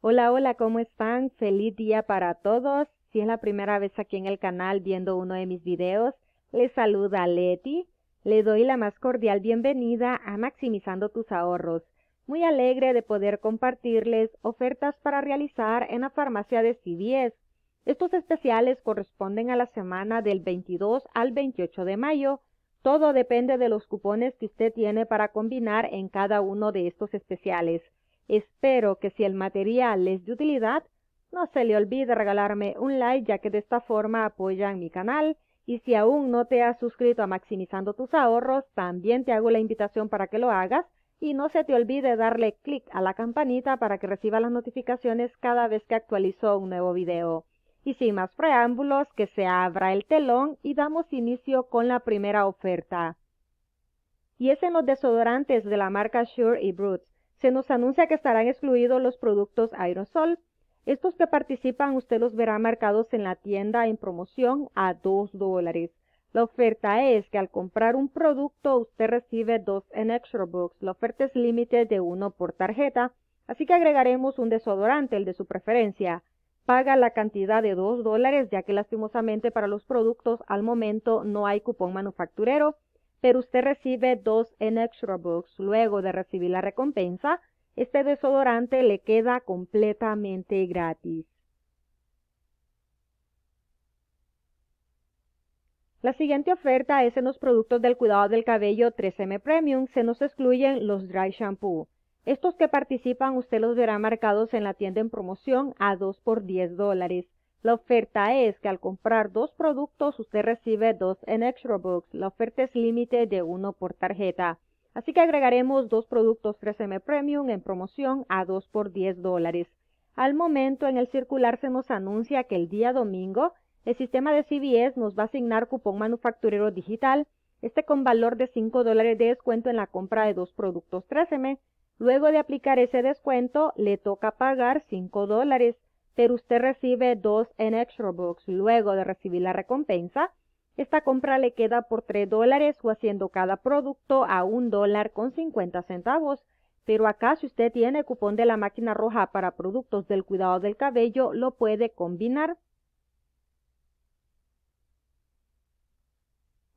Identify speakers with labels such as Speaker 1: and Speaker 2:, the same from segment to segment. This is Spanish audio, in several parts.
Speaker 1: Hola, hola, ¿cómo están? Feliz día para todos. Si es la primera vez aquí en el canal viendo uno de mis videos, les saluda Leti. Le doy la más cordial bienvenida a Maximizando tus ahorros. Muy alegre de poder compartirles ofertas para realizar en la farmacia de CVS. Estos especiales corresponden a la semana del 22 al 28 de mayo. Todo depende de los cupones que usted tiene para combinar en cada uno de estos especiales. Espero que si el material es de utilidad, no se le olvide regalarme un like ya que de esta forma apoyan mi canal y si aún no te has suscrito a Maximizando tus ahorros, también te hago la invitación para que lo hagas y no se te olvide darle clic a la campanita para que reciba las notificaciones cada vez que actualizo un nuevo video. Y sin más preámbulos, que se abra el telón y damos inicio con la primera oferta. Y es en los desodorantes de la marca Sure y se nos anuncia que estarán excluidos los productos aerosol. Estos que participan usted los verá marcados en la tienda en promoción a 2 dólares. La oferta es que al comprar un producto usted recibe dos en Extra Books. La oferta es límite de uno por tarjeta, así que agregaremos un desodorante, el de su preferencia. Paga la cantidad de 2 dólares ya que lastimosamente para los productos al momento no hay cupón manufacturero pero usted recibe dos en Extra Books luego de recibir la recompensa, este desodorante le queda completamente gratis. La siguiente oferta es en los productos del cuidado del cabello 3M Premium. Se nos excluyen los dry shampoo. Estos que participan usted los verá marcados en la tienda en promoción a 2 por 10 dólares. La oferta es que al comprar dos productos usted recibe dos en Extra Books. La oferta es límite de uno por tarjeta. Así que agregaremos dos productos 3M Premium en promoción a dos por 10 dólares. Al momento en el circular se nos anuncia que el día domingo el sistema de CBS nos va a asignar cupón manufacturero digital, este con valor de 5 dólares de descuento en la compra de dos productos 3M. Luego de aplicar ese descuento le toca pagar 5 dólares pero usted recibe dos en Extra Books luego de recibir la recompensa, esta compra le queda por 3 dólares o haciendo cada producto a 1 dólar con 50 centavos. Pero acá si usted tiene cupón de la máquina roja para productos del cuidado del cabello, lo puede combinar.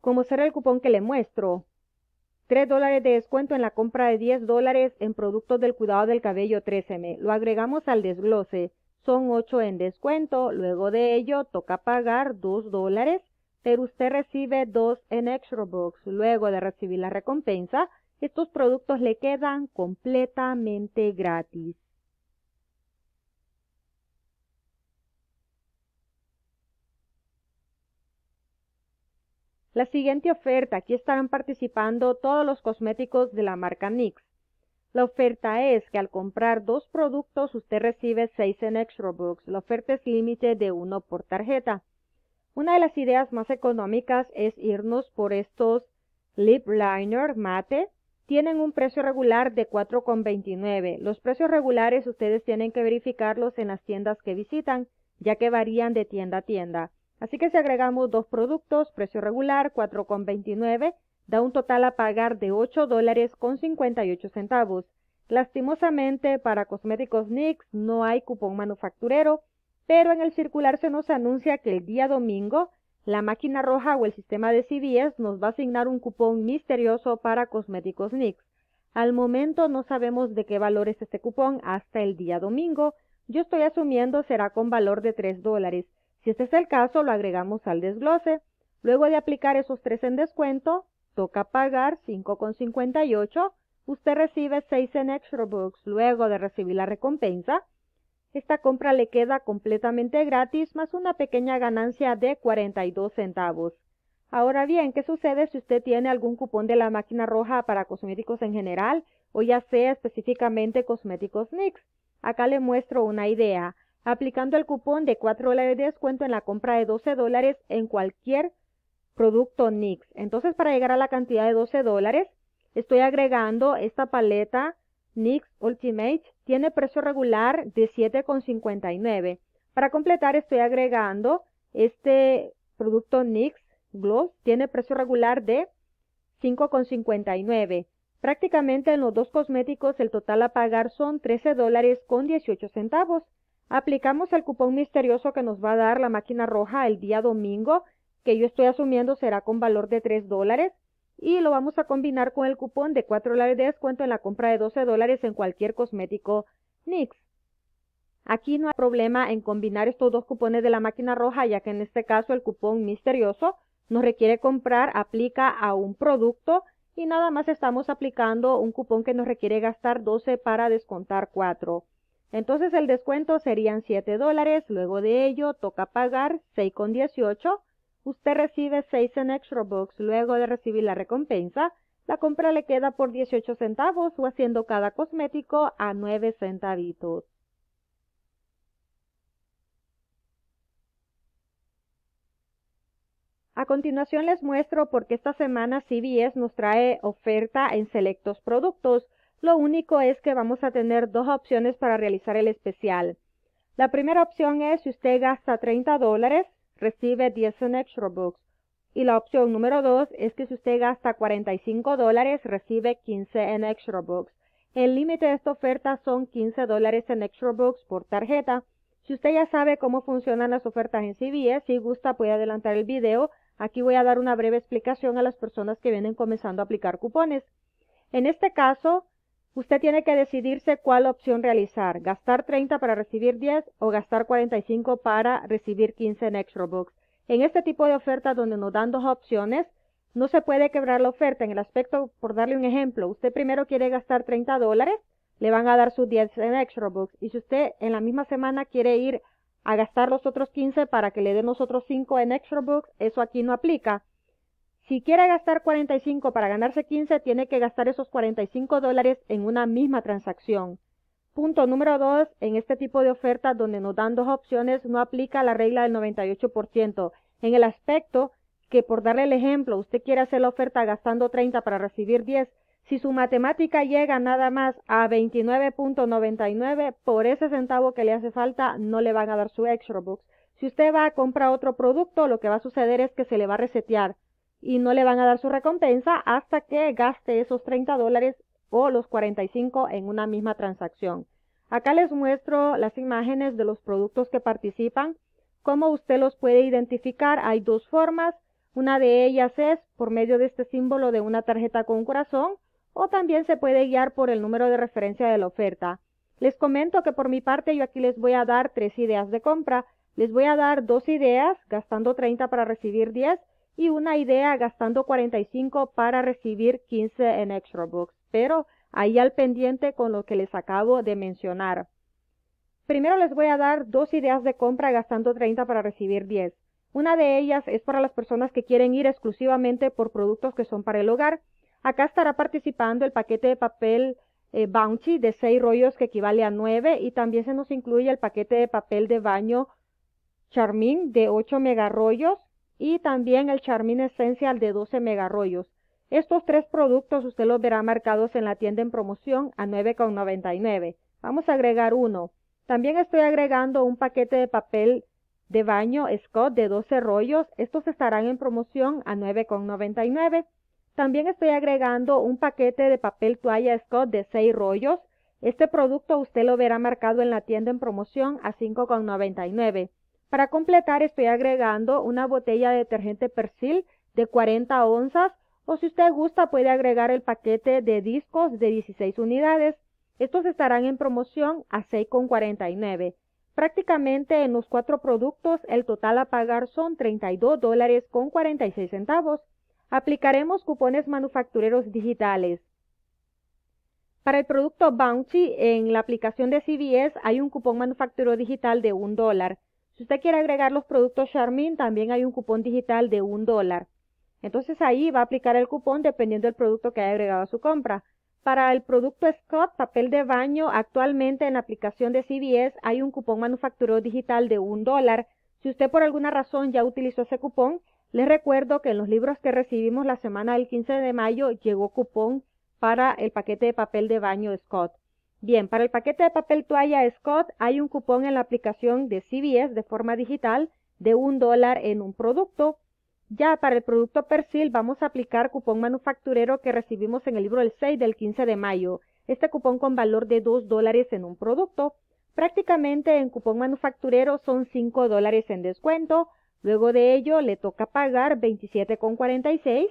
Speaker 1: Como será el cupón que le muestro? 3 dólares de descuento en la compra de 10 dólares en productos del cuidado del cabello 13M. Lo agregamos al desglose son 8 en descuento, luego de ello toca pagar 2 dólares, pero usted recibe 2 en Extra Box. Luego de recibir la recompensa, estos productos le quedan completamente gratis. La siguiente oferta, aquí estarán participando todos los cosméticos de la marca NYX. La oferta es que al comprar dos productos usted recibe seis en Extra Books. La oferta es límite de uno por tarjeta. Una de las ideas más económicas es irnos por estos lip liner mate. Tienen un precio regular de 4,29. Los precios regulares ustedes tienen que verificarlos en las tiendas que visitan, ya que varían de tienda a tienda. Así que si agregamos dos productos, precio regular 4,29 da un total a pagar de 8 dólares con 58 centavos. Lastimosamente, para cosméticos NYX no hay cupón manufacturero, pero en el circular se nos anuncia que el día domingo la máquina roja o el sistema de CVS nos va a asignar un cupón misterioso para cosméticos NYX. Al momento no sabemos de qué valor es este cupón hasta el día domingo. Yo estoy asumiendo será con valor de 3 dólares. Si este es el caso, lo agregamos al desglose. Luego de aplicar esos 3 en descuento, toca pagar 5,58, usted recibe 6 en Extra luego de recibir la recompensa. Esta compra le queda completamente gratis más una pequeña ganancia de 42 centavos. Ahora bien, ¿qué sucede si usted tiene algún cupón de la máquina roja para cosméticos en general o ya sea específicamente cosméticos NYX? Acá le muestro una idea. Aplicando el cupón de 4 dólares de descuento en la compra de 12 dólares en cualquier producto NYX. Entonces, para llegar a la cantidad de 12 dólares, estoy agregando esta paleta NYX Ultimate. Tiene precio regular de 7,59. Para completar, estoy agregando este producto NYX Gloss. Tiene precio regular de 5,59. Prácticamente en los dos cosméticos el total a pagar son 13 dólares con 18 centavos. Aplicamos el cupón misterioso que nos va a dar la máquina roja el día domingo que yo estoy asumiendo será con valor de 3 dólares y lo vamos a combinar con el cupón de 4 dólares de descuento en la compra de 12 dólares en cualquier cosmético NYX. Aquí no hay problema en combinar estos dos cupones de la máquina roja, ya que en este caso el cupón misterioso nos requiere comprar, aplica a un producto y nada más estamos aplicando un cupón que nos requiere gastar 12 para descontar 4. Entonces el descuento serían 7 dólares, luego de ello toca pagar 6,18 Usted recibe 6 en Extra Bucks luego de recibir la recompensa. La compra le queda por 18 centavos o haciendo cada cosmético a 9 centavitos. A continuación les muestro por qué esta semana CBS nos trae oferta en selectos productos. Lo único es que vamos a tener dos opciones para realizar el especial. La primera opción es si usted gasta 30 dólares, recibe 10 extra books. Y la opción número 2 es que si usted gasta 45 dólares, recibe 15 en extra books. El límite de esta oferta son 15 dólares en extra books por tarjeta. Si usted ya sabe cómo funcionan las ofertas en CVS, si gusta puede adelantar el video. Aquí voy a dar una breve explicación a las personas que vienen comenzando a aplicar cupones. En este caso, Usted tiene que decidirse cuál opción realizar, gastar 30 para recibir 10 o gastar 45 para recibir 15 en Extra En este tipo de ofertas donde nos dan dos opciones, no se puede quebrar la oferta. En el aspecto, por darle un ejemplo, usted primero quiere gastar 30 dólares, le van a dar sus 10 en Extra Y si usted en la misma semana quiere ir a gastar los otros 15 para que le den los otros 5 en Extra eso aquí no aplica. Si quiere gastar 45 para ganarse 15, tiene que gastar esos 45 dólares en una misma transacción. Punto número 2, en este tipo de oferta donde nos dan dos opciones, no aplica la regla del 98%. En el aspecto que, por darle el ejemplo, usted quiere hacer la oferta gastando 30 para recibir 10, si su matemática llega nada más a 29.99, por ese centavo que le hace falta, no le van a dar su extra books. Si usted va a comprar otro producto, lo que va a suceder es que se le va a resetear y no le van a dar su recompensa hasta que gaste esos 30 dólares o los 45 en una misma transacción. Acá les muestro las imágenes de los productos que participan. Cómo usted los puede identificar, hay dos formas. Una de ellas es por medio de este símbolo de una tarjeta con un corazón o también se puede guiar por el número de referencia de la oferta. Les comento que por mi parte yo aquí les voy a dar tres ideas de compra. Les voy a dar dos ideas, gastando 30 para recibir 10 y una idea gastando 45 para recibir 15 en Extra Books, pero ahí al pendiente con lo que les acabo de mencionar. Primero les voy a dar dos ideas de compra gastando 30 para recibir 10. Una de ellas es para las personas que quieren ir exclusivamente por productos que son para el hogar. Acá estará participando el paquete de papel eh, Bounty de 6 rollos que equivale a 9 y también se nos incluye el paquete de papel de baño Charmin de 8 megarrollos y también el Charmin Essential de 12 megarrollos. Estos tres productos usted los verá marcados en la tienda en promoción a 9,99. Vamos a agregar uno. También estoy agregando un paquete de papel de baño Scott de 12 rollos. Estos estarán en promoción a 9,99. También estoy agregando un paquete de papel toalla Scott de 6 rollos. Este producto usted lo verá marcado en la tienda en promoción a 5,99. Para completar estoy agregando una botella de detergente Persil de 40 onzas o si usted gusta puede agregar el paquete de discos de 16 unidades. Estos estarán en promoción a 6,49. Prácticamente en los cuatro productos el total a pagar son $32.46. dólares con centavos. Aplicaremos cupones manufactureros digitales. Para el producto Bounty en la aplicación de CVS hay un cupón manufacturero digital de 1 dólar. Si usted quiere agregar los productos Charmin, también hay un cupón digital de un dólar. Entonces ahí va a aplicar el cupón dependiendo del producto que haya agregado a su compra. Para el producto Scott, papel de baño, actualmente en la aplicación de CBS hay un cupón manufacturero digital de un dólar. Si usted por alguna razón ya utilizó ese cupón, les recuerdo que en los libros que recibimos la semana del 15 de mayo llegó cupón para el paquete de papel de baño Scott. Bien, para el paquete de papel toalla Scott hay un cupón en la aplicación de CBS de forma digital de un dólar en un producto. Ya para el producto Persil vamos a aplicar cupón manufacturero que recibimos en el libro el 6 del 15 de mayo. Este cupón con valor de 2 dólares en un producto. Prácticamente en cupón manufacturero son 5 dólares en descuento. Luego de ello le toca pagar 27,46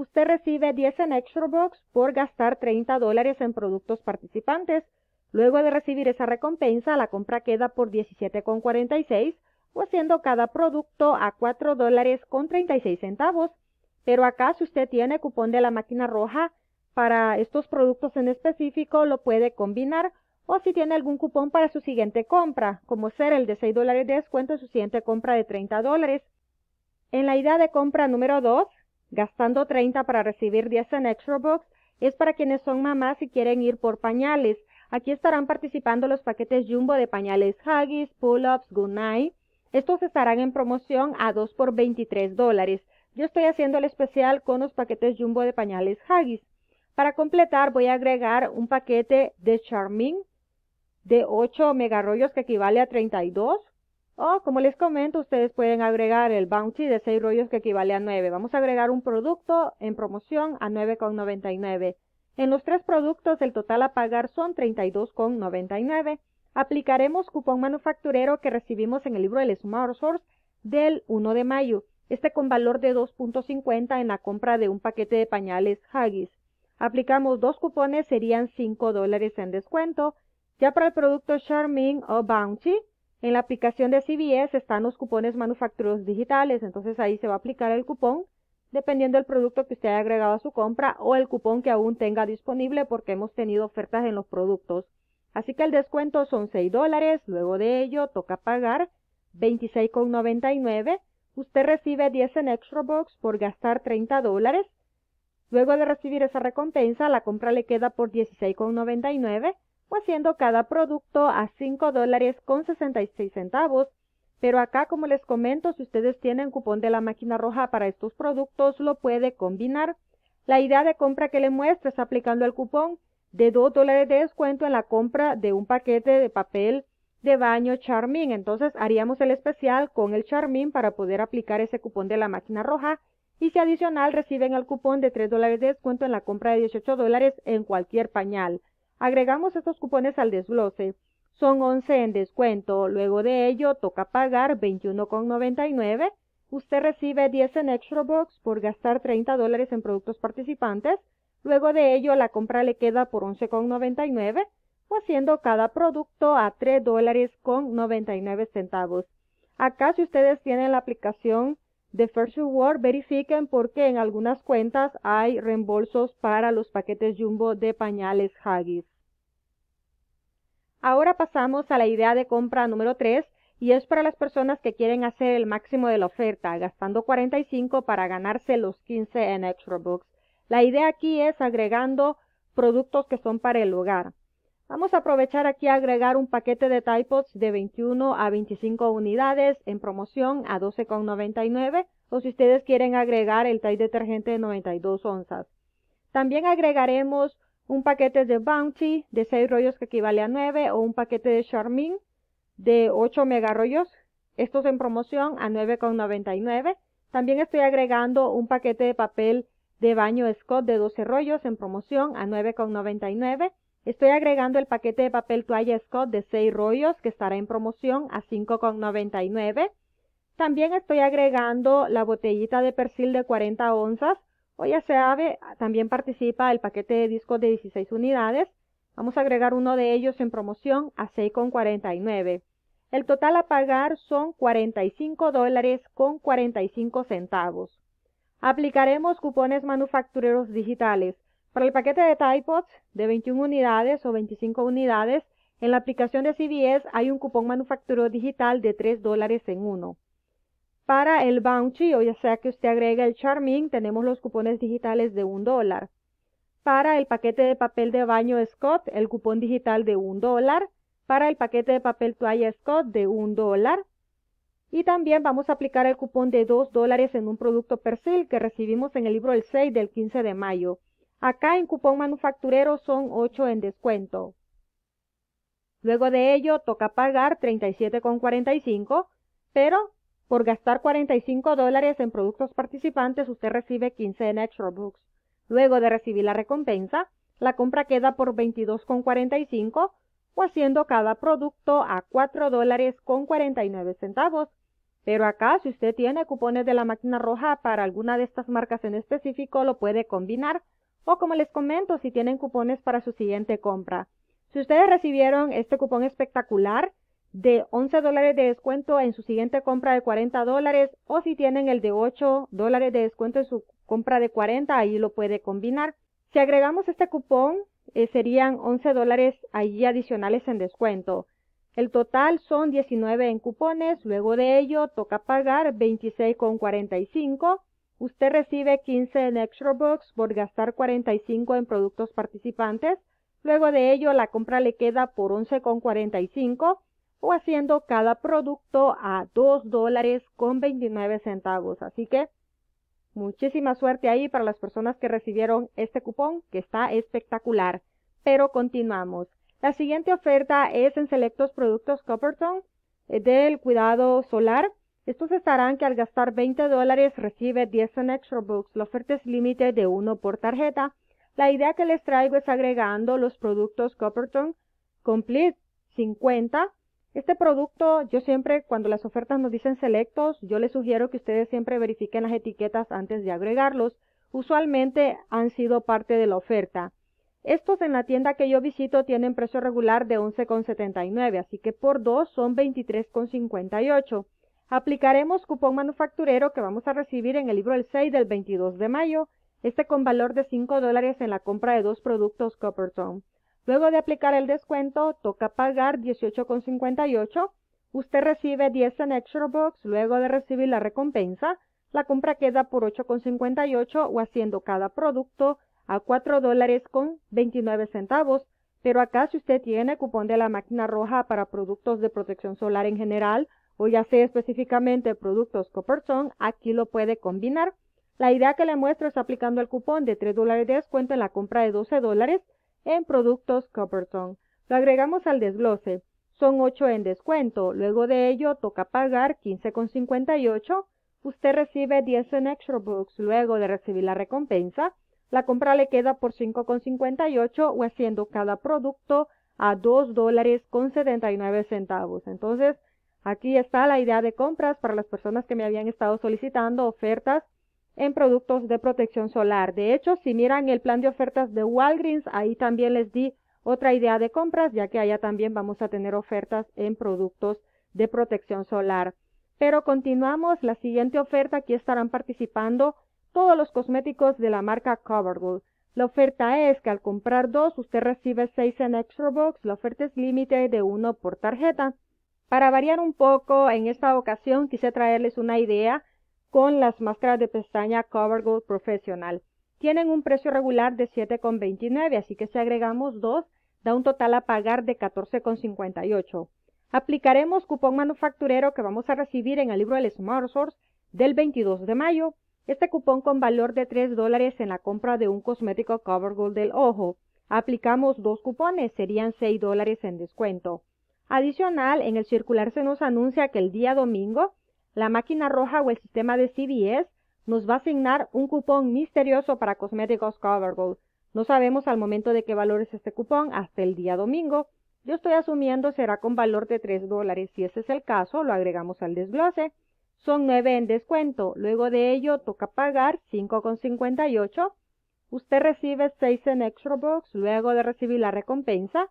Speaker 1: usted recibe 10 en Extra Box por gastar 30 dólares en productos participantes. Luego de recibir esa recompensa, la compra queda por 17,46 o haciendo cada producto a 4 dólares con 36 centavos. Pero acá si usted tiene cupón de la máquina roja para estos productos en específico, lo puede combinar o si tiene algún cupón para su siguiente compra, como ser el de 6 dólares de descuento en su siguiente compra de 30 dólares. En la idea de compra número 2, gastando 30 para recibir 10 en Extra Box, es para quienes son mamás y quieren ir por pañales. Aquí estarán participando los paquetes Jumbo de pañales Huggies, Pull-Ups, Goodnight. Estos estarán en promoción a 2 por 23 dólares. Yo estoy haciendo el especial con los paquetes Jumbo de pañales Huggies. Para completar voy a agregar un paquete de Charmin de 8 megarrollos que equivale a 32 o, oh, como les comento, ustedes pueden agregar el bounty de 6 rollos que equivale a 9. Vamos a agregar un producto en promoción a 9,99. En los tres productos el total a pagar son 32,99. Aplicaremos cupón manufacturero que recibimos en el libro del Smart Source del 1 de mayo. Este con valor de 2.50 en la compra de un paquete de pañales Huggies. Aplicamos dos cupones, serían 5 dólares en descuento. Ya para el producto Charming o Bounty, en la aplicación de CBS están los cupones manufacturados digitales, entonces ahí se va a aplicar el cupón dependiendo del producto que usted haya agregado a su compra o el cupón que aún tenga disponible porque hemos tenido ofertas en los productos. Así que el descuento son 6 dólares, luego de ello toca pagar 26,99. Usted recibe 10 en Extra Box por gastar 30 dólares. Luego de recibir esa recompensa, la compra le queda por 16,99 haciendo pues, cada producto a 5 dólares con 66 centavos. Pero acá, como les comento, si ustedes tienen cupón de la máquina roja para estos productos, lo puede combinar. La idea de compra que le muestro es aplicando el cupón de 2 dólares de descuento en la compra de un paquete de papel de baño Charmin. Entonces haríamos el especial con el Charmin para poder aplicar ese cupón de la máquina roja. Y si adicional reciben el cupón de 3 dólares de descuento en la compra de 18 dólares en cualquier pañal. Agregamos estos cupones al desglose. Son 11 en descuento. Luego de ello, toca pagar 21,99. Usted recibe 10 en Extra Box por gastar 30 dólares en productos participantes. Luego de ello, la compra le queda por 11,99 o haciendo cada producto a 3 dólares con 99 centavos. Acá si ustedes tienen la aplicación de First Reward verifiquen porque en algunas cuentas hay reembolsos para los paquetes jumbo de pañales Haggis. Ahora pasamos a la idea de compra número 3 y es para las personas que quieren hacer el máximo de la oferta, gastando 45 para ganarse los 15 en Extra Books. La idea aquí es agregando productos que son para el hogar. Vamos a aprovechar aquí a agregar un paquete de Pods de 21 a 25 unidades en promoción a 12,99 o si ustedes quieren agregar el Tide detergente de 92 onzas. También agregaremos un paquete de Bounty de 6 rollos que equivale a 9 o un paquete de Charmin de 8 mega estos en promoción a 9,99. También estoy agregando un paquete de papel de baño Scott de 12 rollos en promoción a 9,99 Estoy agregando el paquete de papel toalla Scott de 6 rollos que estará en promoción a 5,99. También estoy agregando la botellita de perfil de 40 onzas. O ya se sabe, también participa el paquete de discos de 16 unidades. Vamos a agregar uno de ellos en promoción a 6,49. El total a pagar son $45.45. dólares centavos. Aplicaremos cupones manufactureros digitales. Para el paquete de Pods de 21 unidades o 25 unidades, en la aplicación de CBS hay un cupón manufacturero digital de 3 dólares en uno. Para el Bounty, o ya sea que usted agregue el Charming, tenemos los cupones digitales de 1 dólar. Para el paquete de papel de baño Scott, el cupón digital de 1 dólar. Para el paquete de papel toalla Scott de 1 dólar. Y también vamos a aplicar el cupón de 2 dólares en un producto Persil que recibimos en el libro El 6 del 15 de mayo. Acá en cupón manufacturero son 8 en descuento. Luego de ello toca pagar 37,45, pero por gastar 45 dólares en productos participantes usted recibe 15 en Extra Books. Luego de recibir la recompensa, la compra queda por 22,45 o haciendo cada producto a 4 dólares con 49 centavos. Pero acá, si usted tiene cupones de la máquina roja para alguna de estas marcas en específico, lo puede combinar o como les comento, si tienen cupones para su siguiente compra. Si ustedes recibieron este cupón espectacular de 11 dólares de descuento en su siguiente compra de 40 dólares o si tienen el de 8 dólares de descuento en su compra de 40, ahí lo puede combinar. Si agregamos este cupón, eh, serían 11 dólares allí adicionales en descuento. El total son 19 en cupones, luego de ello toca pagar 26,45 Usted recibe 15 en Extra Bucks por gastar 45 en productos participantes. Luego de ello, la compra le queda por 11,45 o haciendo cada producto a 2 dólares con 29 centavos. Así que muchísima suerte ahí para las personas que recibieron este cupón que está espectacular. Pero continuamos. La siguiente oferta es en selectos productos Copperton eh, del cuidado solar. Estos estarán que al gastar 20 dólares recibe 10 en Extra Books. La oferta es límite de uno por tarjeta. La idea que les traigo es agregando los productos Copperton Complete 50. Este producto, yo siempre, cuando las ofertas nos dicen selectos, yo les sugiero que ustedes siempre verifiquen las etiquetas antes de agregarlos. Usualmente han sido parte de la oferta. Estos en la tienda que yo visito tienen precio regular de 11,79, así que por dos son 23,58. Aplicaremos cupón manufacturero que vamos a recibir en el libro El 6 del 22 de mayo, este con valor de 5 dólares en la compra de dos productos Copperton. Luego de aplicar el descuento, toca pagar 18,58. Usted recibe 10 en Extra Box luego de recibir la recompensa. La compra queda por 8,58 o haciendo cada producto a 4 dólares con 29 centavos. Pero acá si usted tiene cupón de la máquina roja para productos de protección solar en general o ya sea específicamente productos Copperson, aquí lo puede combinar. La idea que le muestro es aplicando el cupón de 3 dólares de descuento en la compra de 12 dólares en productos Copperton. Lo agregamos al desglose. Son 8 en descuento. Luego de ello toca pagar 15,58. Usted recibe 10 en Extra Books luego de recibir la recompensa. La compra le queda por 5,58 o haciendo cada producto a $2.79, dólares con centavos. Entonces, Aquí está la idea de compras para las personas que me habían estado solicitando ofertas en productos de protección solar. De hecho, si miran el plan de ofertas de Walgreens, ahí también les di otra idea de compras, ya que allá también vamos a tener ofertas en productos de protección solar. Pero continuamos, la siguiente oferta, aquí estarán participando todos los cosméticos de la marca CoverGirl. La oferta es que al comprar dos, usted recibe seis en Extra Box. La oferta es límite de uno por tarjeta. Para variar un poco, en esta ocasión quise traerles una idea con las máscaras de pestaña CoverGirl Professional. Tienen un precio regular de 7,29, así que si agregamos dos, da un total a pagar de 14,58. Aplicaremos cupón manufacturero que vamos a recibir en el libro del Smart del 22 de mayo. Este cupón con valor de 3 dólares en la compra de un cosmético CoverGirl del ojo. Aplicamos dos cupones, serían 6 dólares en descuento. Adicional, en el circular se nos anuncia que el día domingo, la máquina roja o el sistema de CBS nos va a asignar un cupón misterioso para cosméticos CoverGold. No sabemos al momento de qué valor es este cupón hasta el día domingo. Yo estoy asumiendo será con valor de 3 dólares. Si ese es el caso, lo agregamos al desglose. Son 9 en descuento. Luego de ello, toca pagar 5,58. Usted recibe 6 en extra box luego de recibir la recompensa.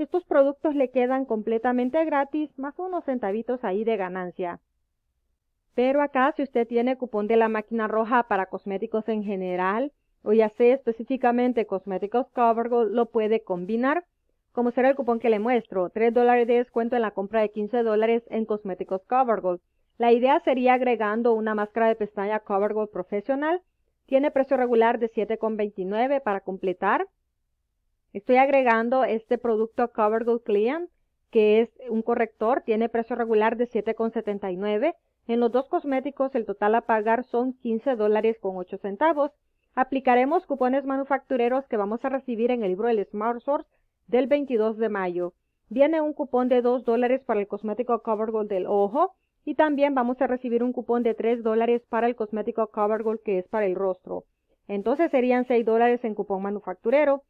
Speaker 1: Estos productos le quedan completamente gratis, más unos centavitos ahí de ganancia. Pero acá, si usted tiene cupón de la máquina roja para cosméticos en general, o ya sea específicamente cosméticos CoverGirl, lo puede combinar, como será el cupón que le muestro, 3 dólares de descuento en la compra de 15 dólares en cosméticos CoverGirl. La idea sería agregando una máscara de pestaña CoverGirl profesional, tiene precio regular de 7,29 para completar, Estoy agregando este producto CoverGirl Client, que es un corrector, tiene precio regular de 7,79. En los dos cosméticos el total a pagar son 15 dólares con centavos. Aplicaremos cupones manufactureros que vamos a recibir en el libro del Smart Source del 22 de mayo. Viene un cupón de 2 dólares para el cosmético CoverGirl del ojo y también vamos a recibir un cupón de 3 dólares para el cosmético CoverGirl que es para el rostro. Entonces serían 6 dólares en cupón manufacturero.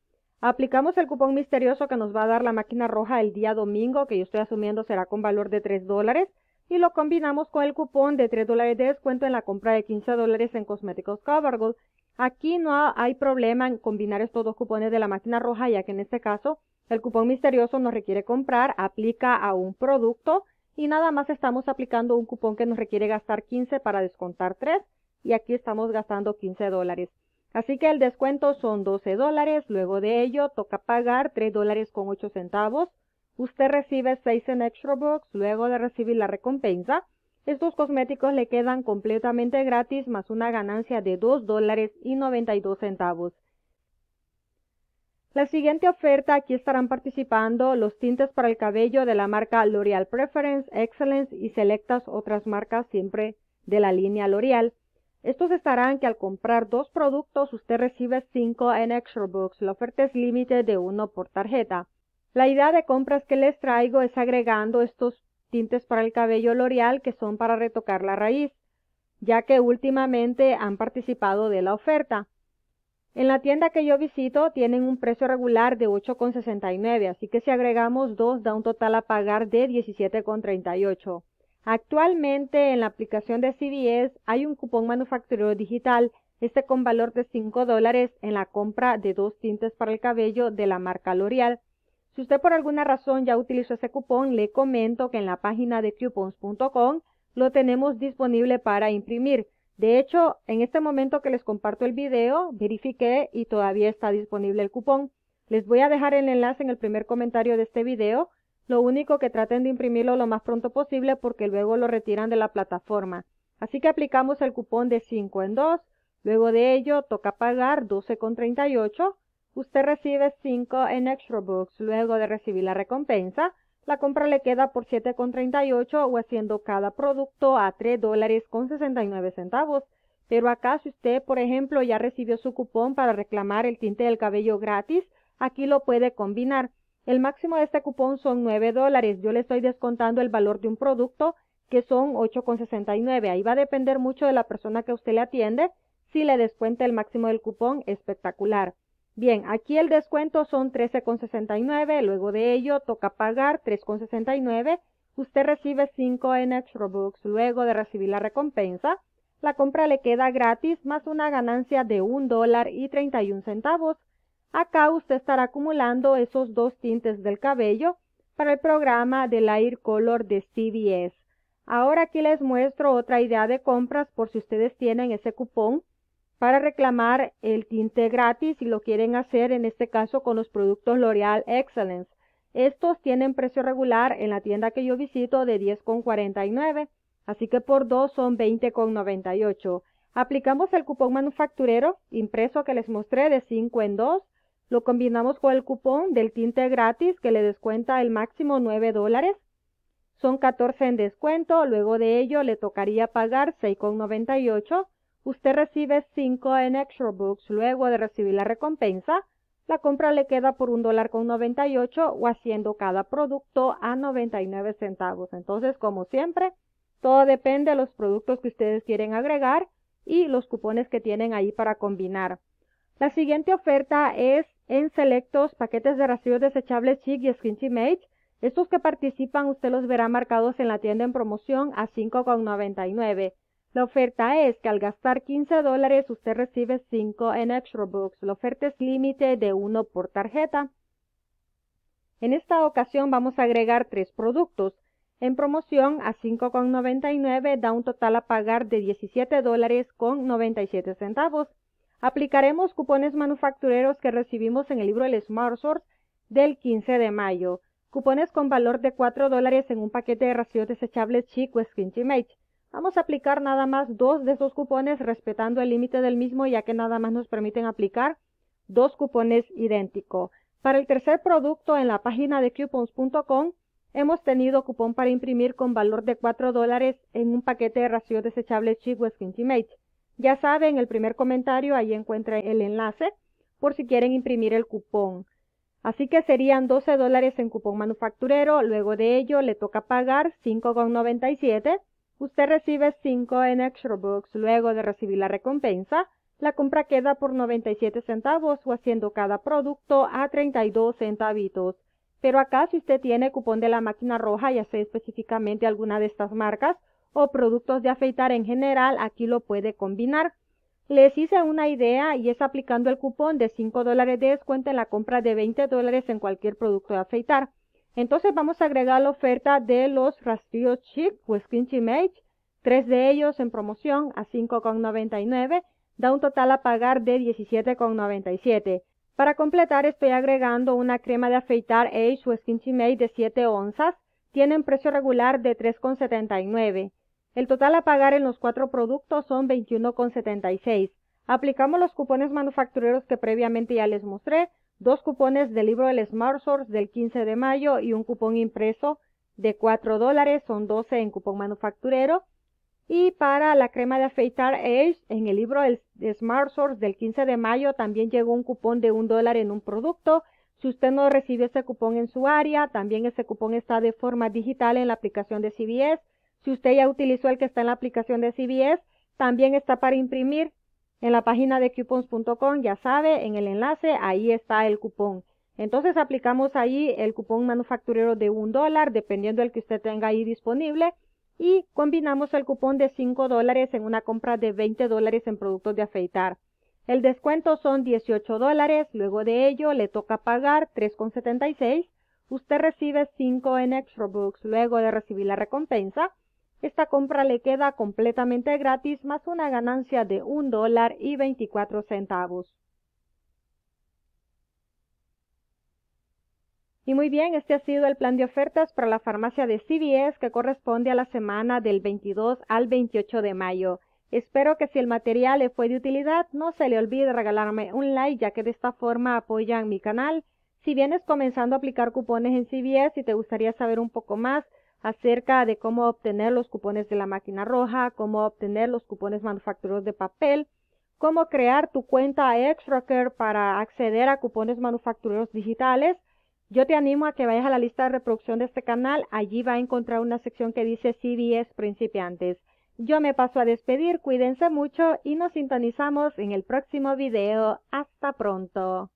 Speaker 1: Aplicamos el cupón misterioso que nos va a dar la máquina roja el día domingo, que yo estoy asumiendo será con valor de 3 dólares, y lo combinamos con el cupón de 3 dólares de descuento en la compra de 15 dólares en Cosméticos Covergold. Aquí no hay problema en combinar estos dos cupones de la máquina roja, ya que en este caso el cupón misterioso nos requiere comprar, aplica a un producto y nada más estamos aplicando un cupón que nos requiere gastar 15 para descontar 3 y aquí estamos gastando 15 dólares. Así que el descuento son 12 dólares, luego de ello toca pagar 3 dólares con 8 centavos. Usted recibe 6 en Extra Box luego de recibir la recompensa. Estos cosméticos le quedan completamente gratis más una ganancia de 2 dólares y 92 centavos. La siguiente oferta aquí estarán participando los tintes para el cabello de la marca L'Oreal Preference, Excellence y selectas otras marcas siempre de la línea L'Oreal. Estos estarán que al comprar dos productos usted recibe 5 en Extra La oferta es límite de uno por tarjeta. La idea de compras que les traigo es agregando estos tintes para el cabello L'Oreal que son para retocar la raíz, ya que últimamente han participado de la oferta. En la tienda que yo visito tienen un precio regular de 8,69, así que si agregamos dos da un total a pagar de 17,38. Actualmente en la aplicación de CBS hay un cupón manufacturero digital, este con valor de 5 dólares en la compra de dos tintes para el cabello de la marca L'Oreal. Si usted por alguna razón ya utilizó ese cupón, le comento que en la página de coupons.com lo tenemos disponible para imprimir. De hecho, en este momento que les comparto el video, verifiqué y todavía está disponible el cupón. Les voy a dejar el enlace en el primer comentario de este video lo único que traten de imprimirlo lo más pronto posible porque luego lo retiran de la plataforma. Así que aplicamos el cupón de 5 en 2. Luego de ello toca pagar 12,38. Usted recibe 5 en Extra Books. Luego de recibir la recompensa, la compra le queda por 7,38 o haciendo cada producto a 3 dólares con 69 centavos. Pero acá si usted, por ejemplo, ya recibió su cupón para reclamar el tinte del cabello gratis, aquí lo puede combinar. El máximo de este cupón son 9 dólares. Yo le estoy descontando el valor de un producto que son 8,69. Ahí va a depender mucho de la persona que usted le atiende. Si le descuenta el máximo del cupón, espectacular. Bien, aquí el descuento son 13,69. Luego de ello, toca pagar 3,69. Usted recibe 5 en Robux luego de recibir la recompensa. La compra le queda gratis más una ganancia de un dólar y 31 centavos Acá usted estará acumulando esos dos tintes del cabello para el programa de Air Color de CVS. Ahora aquí les muestro otra idea de compras por si ustedes tienen ese cupón para reclamar el tinte gratis si lo quieren hacer en este caso con los productos L'Oreal Excellence. Estos tienen precio regular en la tienda que yo visito de 10,49, así que por dos son 20,98. Aplicamos el cupón manufacturero impreso que les mostré de 5 en 2 lo combinamos con el cupón del tinte gratis que le descuenta el máximo 9 dólares. Son 14 en descuento, luego de ello le tocaría pagar 6,98. Usted recibe 5 en Extra Books luego de recibir la recompensa. La compra le queda por un dólar con o haciendo cada producto a 99 centavos. Entonces, como siempre, todo depende de los productos que ustedes quieren agregar y los cupones que tienen ahí para combinar. La siguiente oferta es en selectos, paquetes de residuos desechables Chic y Skin Mate. Estos que participan usted los verá marcados en la tienda en promoción a 5,99. La oferta es que al gastar 15 dólares usted recibe 5 en Extra Books. La oferta es límite de 1 por tarjeta. En esta ocasión vamos a agregar 3 productos. En promoción a 5,99 da un total a pagar de $17.97. dólares Aplicaremos cupones manufactureros que recibimos en el libro El Smart Source del 15 de mayo. Cupones con valor de 4 dólares en un paquete de residuos desechable Chico o Image. Vamos a aplicar nada más dos de esos cupones respetando el límite del mismo ya que nada más nos permiten aplicar dos cupones idénticos. Para el tercer producto en la página de coupons.com hemos tenido cupón para imprimir con valor de 4 dólares en un paquete de residuos desechable Chico o Image. Ya saben, el primer comentario ahí encuentran el enlace por si quieren imprimir el cupón. Así que serían 12 dólares en cupón manufacturero, luego de ello le toca pagar 5,97. Usted recibe 5 en Extra Books luego de recibir la recompensa. La compra queda por 97 centavos o haciendo cada producto a 32 centavitos. Pero acá si usted tiene cupón de la máquina roja, ya hace específicamente alguna de estas marcas, o productos de afeitar en general, aquí lo puede combinar. Les hice una idea y es aplicando el cupón de 5 dólares de descuento en la compra de 20 dólares en cualquier producto de afeitar. Entonces vamos a agregar la oferta de los rastrillos Chic Skin Mage. tres de ellos en promoción a 5,99, da un total a pagar de 17,97. Para completar estoy agregando una crema de afeitar Age Skin Mage de 7 onzas, tienen precio regular de 3,79. El total a pagar en los cuatro productos son 21,76. Aplicamos los cupones manufactureros que previamente ya les mostré, dos cupones del libro del Smart Source del 15 de mayo y un cupón impreso de 4 dólares, son 12 en cupón manufacturero. Y para la crema de afeitar Age, en el libro del Smart Source del 15 de mayo también llegó un cupón de 1 dólar en un producto. Si usted no recibió ese cupón en su área, también ese cupón está de forma digital en la aplicación de CBS. Si usted ya utilizó el que está en la aplicación de CBS, también está para imprimir en la página de coupons.com, ya sabe, en el enlace, ahí está el cupón. Entonces aplicamos ahí el cupón manufacturero de un dólar, dependiendo del que usted tenga ahí disponible, y combinamos el cupón de 5 dólares en una compra de 20 dólares en productos de afeitar. El descuento son 18 dólares, luego de ello le toca pagar 3,76. Usted recibe 5 en Extra Books luego de recibir la recompensa esta compra le queda completamente gratis más una ganancia de un dólar y 24 centavos. Y muy bien, este ha sido el plan de ofertas para la farmacia de CVS que corresponde a la semana del 22 al 28 de mayo. Espero que si el material le fue de utilidad, no se le olvide regalarme un like ya que de esta forma apoyan mi canal. Si vienes comenzando a aplicar cupones en CVS y te gustaría saber un poco más, acerca de cómo obtener los cupones de la máquina roja, cómo obtener los cupones manufactureros de papel, cómo crear tu cuenta ExtraCare para acceder a cupones manufactureros digitales. Yo te animo a que vayas a la lista de reproducción de este canal. Allí va a encontrar una sección que dice CBS principiantes. Yo me paso a despedir, cuídense mucho y nos sintonizamos en el próximo video. Hasta pronto.